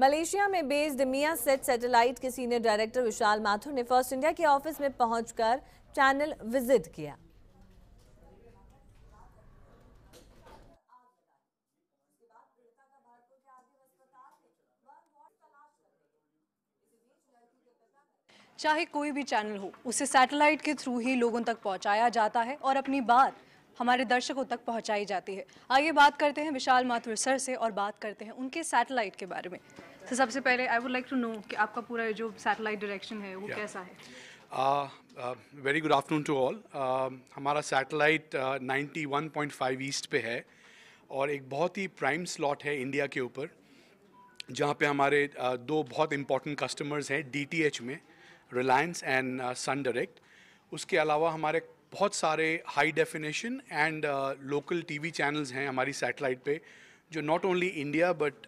Malaysia में based MEASAT satellite के senior director Vishal Mathur ने फर्स्ट इंडिया के ऑफिस में पहुंचकर चैनल विजिट किया चाहे कोई भी चैनल हो उसे सैटेलाइट के थ्रू ही लोगों तक पहुंचाया जाता है और अपनी बात हमारे दर्शकों तक पहुंचाई जाती है आइए बात करते हैं विशाल माथुर सर से और बात करते हैं उनके सैटेलाइट के बारे में तो सबसे पहले I would like to know कि आपका पूरा जो सैटेलाइट डायरेक्शन है वो yeah. कैसा है very good afternoon to all हमारा satellite ninety one point five east पे है और एक बहुत ही प्राइम स्लॉट है इंडिया के ऊपर जहाँ पे हमारे uh, दो बहुत इंपॉर्टेंट कस्टमर्स हैं डी में रिलायंस एंड सन डायरेक्ट उसके अलावा हमारे बहुत सारे high definition and local TV channels हैं हमारी सैटेलाइट पे जो नॉट ओनली इंडिया बट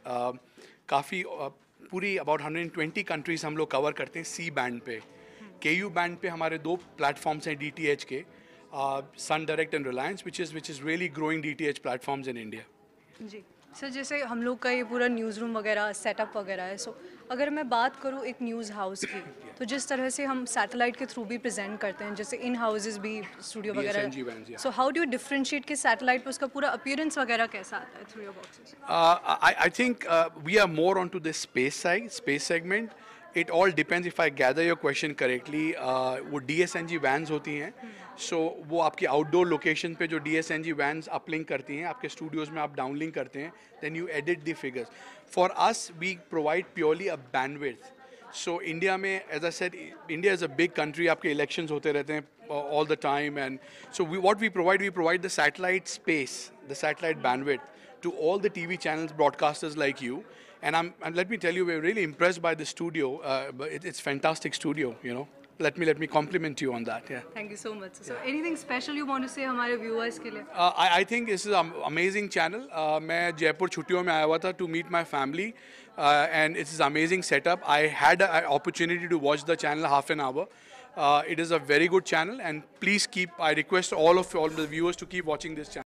काफ़ी पूरी अबाउट 120 कंट्रीज हम लोग कवर करते हैं सी बैंड पे के यू बैंड पे हमारे दो प्लेटफॉर्म्स हैं डी टी एच के Sun Direct and Reliance which is which is really growing D T H platforms in India जी सर जैसे हम लोग का ये पूरा न्यूज़ रूम वगैरह सेटअप वगैरह है सो अगर मैं बात करूँ एक न्यूज़ हाउस की तो जिस तरह से हम सैटेलाइट के थ्रू भी प्रेजेंट करते हैं जैसे इन हाउसेज भी स्टूडियो वगैरह so how do you differentiate कि सैटेलाइट पर उसका पूरा अपियरेंस वगैरह कैसा आता है through your boxes I think we are more on to this space side space segment it all depends if I gather your question correctly वो D S N G vans होती हैं सो so, वो आपकी outdoor location पे जो D S N G vans uplink करती हैं आपके स्टूडियोज़ में आप डाउनलिंक करते हैं then you edit the figures for us we provide purely a bandwidth so India में as a set India is a big country आपके इलेक्शन होते रहते हैं all the time and so we what we provide we provide the satellite space the satellite bandwidth to all the TV channels, broadcasters like you. And, I'm, and let me tell you, we're really impressed by the studio. Uh, it, it's fantastic studio, you know. Let me let me compliment you on that. Yeah. Thank you so much. So, yeah. anything special you want to say our viewers Uh, I I think this is an amazing channel. I मैं जयपुर छुट्टियों में आया to meet my family, uh, and it's an amazing setup. I had an opportunity to watch the channel half an hour. Uh, it is a very good channel, and please keep. I request all of all the viewers to keep watching this channel.